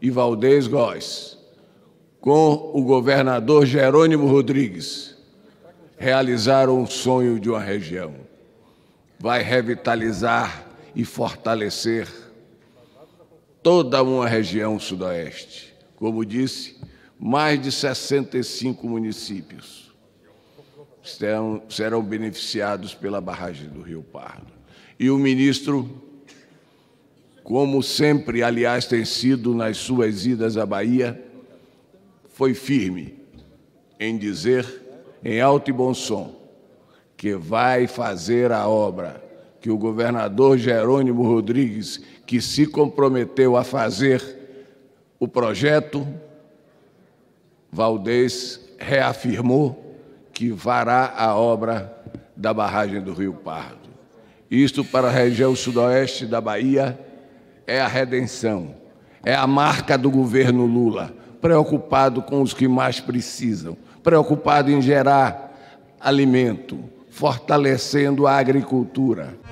e Valdez Góes, com o governador Jerônimo Rodrigues, realizaram um sonho de uma região. Vai revitalizar e fortalecer toda uma região sudoeste. Como disse, mais de 65 municípios serão beneficiados pela barragem do Rio Pardo. E o ministro como sempre, aliás, tem sido nas suas idas à Bahia, foi firme em dizer, em alto e bom som, que vai fazer a obra que o governador Jerônimo Rodrigues, que se comprometeu a fazer o projeto, Valdez reafirmou que vará a obra da barragem do Rio Pardo. Isto para a região sudoeste da Bahia é a redenção, é a marca do governo Lula, preocupado com os que mais precisam, preocupado em gerar alimento, fortalecendo a agricultura.